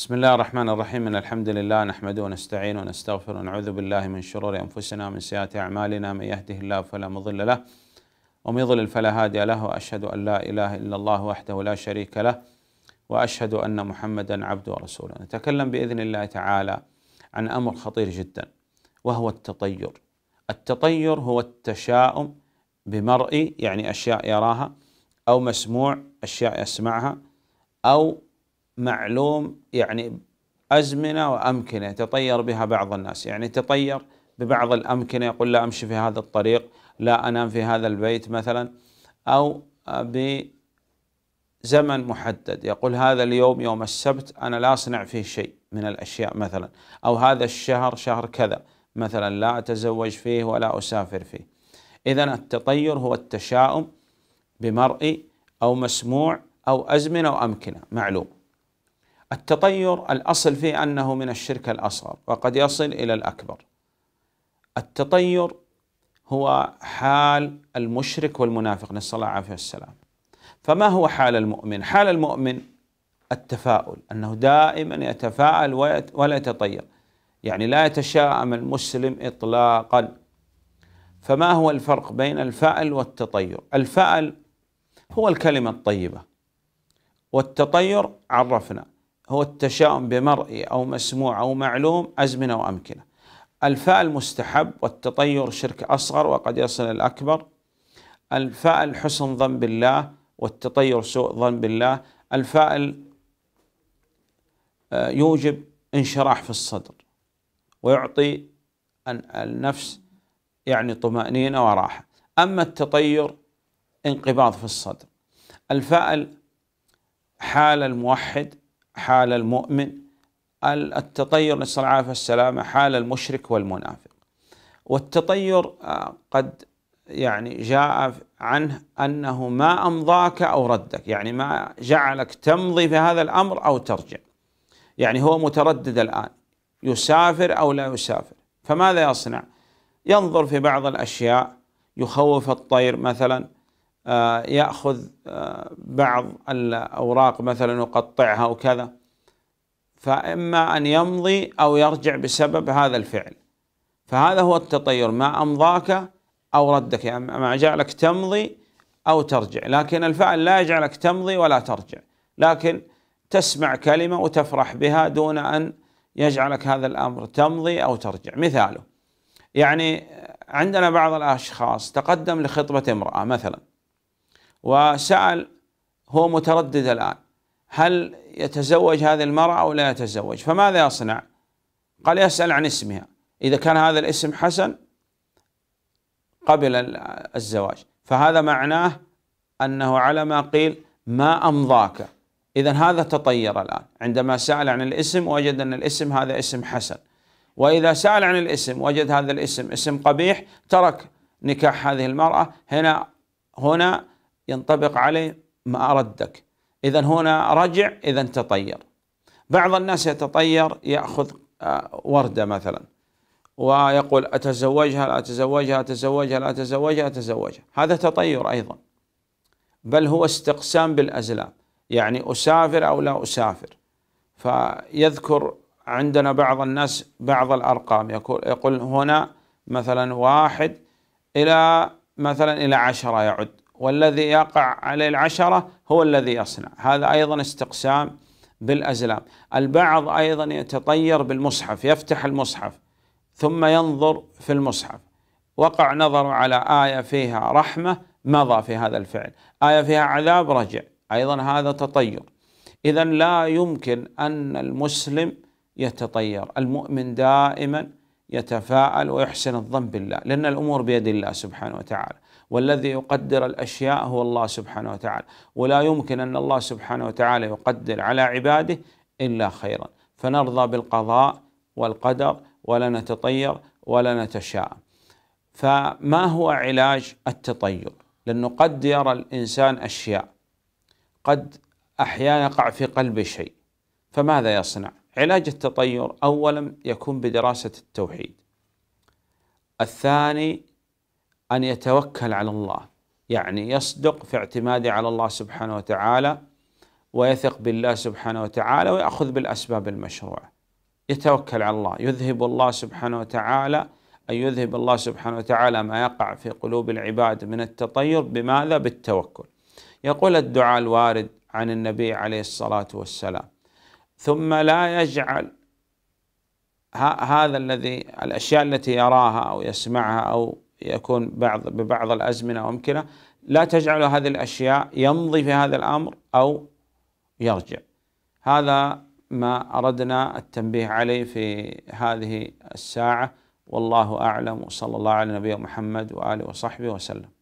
بسم الله الرحمن الرحيم إن الحمد لله نحمده ونستعين ونستغفر ونعوذ بالله من شرور أنفسنا من سيئات أعمالنا من يهده الله فلا مضل له ومن يضلل فلا هادي له وأشهد أن لا إله إلا الله وحده لا شريك له وأشهد أن محمدا عبده ورسوله نتكلم بإذن الله تعالى عن أمر خطير جدا وهو التطير التطير هو التشاؤم بمرئي يعني أشياء يراها أو مسموع أشياء يسمعها أو معلوم يعني أزمنة وأمكنة يتطير بها بعض الناس يعني تطير ببعض الأمكنة يقول لا أمشي في هذا الطريق لا أنام في هذا البيت مثلا أو بزمن محدد يقول هذا اليوم يوم السبت أنا لا أصنع فيه شيء من الأشياء مثلا أو هذا الشهر شهر كذا مثلا لا أتزوج فيه ولا أسافر فيه إذا التطير هو التشاؤم بمرئي أو مسموع أو أزمنة وأمكنة معلوم التطير الاصل فيه انه من الشرك الاصغر وقد يصل الى الاكبر التطير هو حال المشرك والمنافق نسال الله العافيه والسلام فما هو حال المؤمن حال المؤمن التفاؤل انه دائما يتفاءل ولا يتطير يعني لا يتشاءم المسلم اطلاقا فما هو الفرق بين الفأل والتطير الفأل هو الكلمة الطيبة والتطير عرفنا هو التشاؤم بمرئي أو مسموع أو معلوم أزمنة وأمكنة الفاء المستحب والتطير شرك أصغر وقد يصل الأكبر الفاء الحسن ظن بالله والتطير سوء ظن بالله الفاء آه، يوجب انشراح في الصدر ويعطي النفس يعني طمأنينة وراحة أما التطير انقباض في الصدر الفاء حال الموحد حال المؤمن التطير نسأل الله والسلامة حال المشرك والمنافق والتطير آه، قد يعني جاء عنه أنه ما أمضاك أو ردك يعني ما جعلك تمضي في هذا الأمر أو ترجع يعني هو متردد الآن يسافر أو لا يسافر فماذا يصنع ينظر في بعض الأشياء يخوف الطير مثلا آه، يأخذ آه، بعض الأوراق مثلا يقطعها وكذا فإما أن يمضي أو يرجع بسبب هذا الفعل فهذا هو التطير ما أمضاك أو ردك يعني ما جعلك تمضي أو ترجع لكن الفعل لا يجعلك تمضي ولا ترجع لكن تسمع كلمة وتفرح بها دون أن يجعلك هذا الأمر تمضي أو ترجع مثاله يعني عندنا بعض الأشخاص تقدم لخطبة امرأة مثلا وسأل هو متردد الآن هل يتزوج هذه المرأة أو لا يتزوج فماذا يصنع قال يسأل عن اسمها إذا كان هذا الاسم حسن قبل الزواج فهذا معناه أنه على ما قيل ما أمضاك إذا هذا تطير الآن عندما سأل عن الاسم وجد أن الاسم هذا اسم حسن وإذا سأل عن الاسم وجد هذا الاسم اسم قبيح ترك نكاح هذه المرأة هنا هنا ينطبق عليه ما أردك إذا هنا رجع إذا تطير بعض الناس يتطير يأخذ آه، وردة مثلا ويقول أتزوجها لا أتزوجها أتزوجها لا أتزوجها أتزوجها هذا تطير أيضا بل هو استقسام بالأزلام يعني أسافر أو لا أسافر فيذكر عندنا بعض الناس بعض الأرقام يقول, يقول هنا مثلا واحد إلى مثلا إلى عشرة يعد والذي يقع عليه العشرة هو الذي يصنع هذا أيضا استقسام بالأزلام البعض أيضا يتطير بالمصحف يفتح المصحف ثم ينظر في المصحف وقع نظره على آية فيها رحمة مضى في هذا الفعل آية فيها عذاب رجع أيضا هذا تطير إذا لا يمكن أن المسلم يتطير المؤمن دائما يتفاءل ويحسن الظن بالله لأن الأمور بيد الله سبحانه وتعالى والذي يقدر الاشياء هو الله سبحانه وتعالى ولا يمكن ان الله سبحانه وتعالى يقدر على عباده الا خيرا فنرضى بالقضاء والقدر ولا نتطير ولا نتشاءم فما هو علاج التطير لانه قد يرى الانسان اشياء قد احيانا يقع في قلبه شيء فماذا يصنع علاج التطير اولا يكون بدراسه التوحيد الثاني أن يتوكل على الله يعني يصدق في اعتماده على الله سبحانه وتعالى ويثق بالله سبحانه وتعالى ويأخذ بالأسباب المشروعة يتوكل على الله يذهب الله سبحانه وتعالى أن يذهب الله سبحانه وتعالى ما يقع في قلوب العباد من التطير بماذا؟ بالتوكل يقول الدعاء الوارد عن النبي عليه الصلاة والسلام ثم لا يجعل هذا الذي الأشياء التي يراها أو يسمعها أو يكون بعض ببعض الأزمنة وأمكنة لا تجعل هذه الأشياء يمضي في هذا الأمر أو يرجع هذا ما أردنا التنبيه عليه في هذه الساعة والله أعلم وصلى الله على نبينا محمد وآله وصحبه وسلم